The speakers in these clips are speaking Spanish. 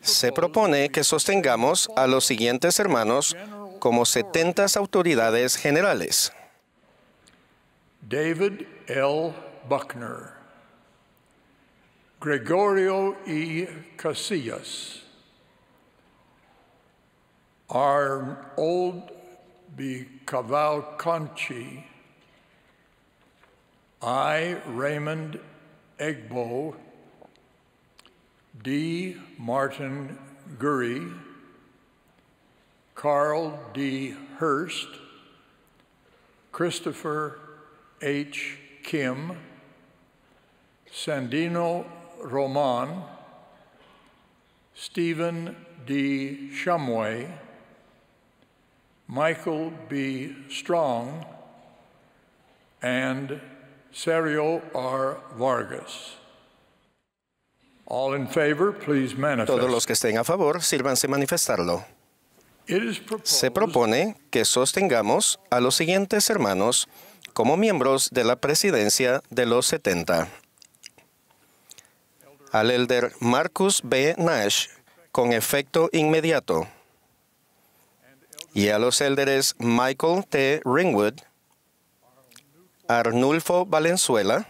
se propone que sostengamos a los siguientes hermanos como 70 autoridades generales. David L. Buckner, Gregorio E. Casillas, Arnold B. Cavalcanti, I. Raymond Egbo, D. Martin Gurry, Carl D. Hurst, Christopher H. Kim, Sandino Roman, Stephen D. Shumway, Michael B. Strong, and Sergio R. Vargas. Todos los que estén a favor, sírvanse manifestarlo. Se propone que sostengamos a los siguientes hermanos como miembros de la presidencia de los 70. Al elder Marcus B. Nash, con efecto inmediato. Y a los élderes Michael T. Ringwood, Arnulfo Valenzuela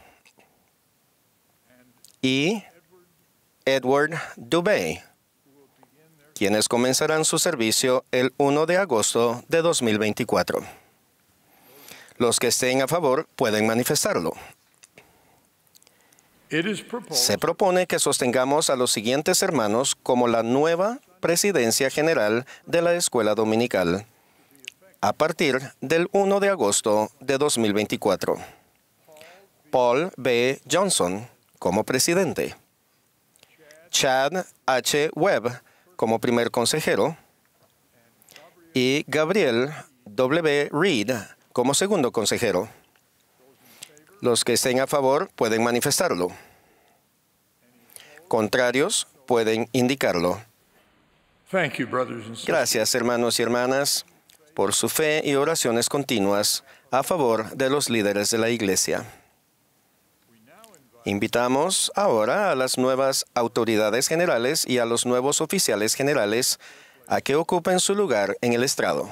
y Edward Dubey, quienes comenzarán su servicio el 1 de agosto de 2024. Los que estén a favor pueden manifestarlo. Se propone que sostengamos a los siguientes hermanos como la nueva presidencia general de la Escuela Dominical a partir del 1 de agosto de 2024. Paul B. Johnson como presidente. Chad H. Webb como primer consejero y Gabriel W. Reed como segundo consejero. Los que estén a favor pueden manifestarlo. Contrarios pueden indicarlo. Gracias, hermanos y hermanas, por su fe y oraciones continuas a favor de los líderes de la Iglesia. Invitamos ahora a las nuevas autoridades generales y a los nuevos oficiales generales a que ocupen su lugar en el estrado.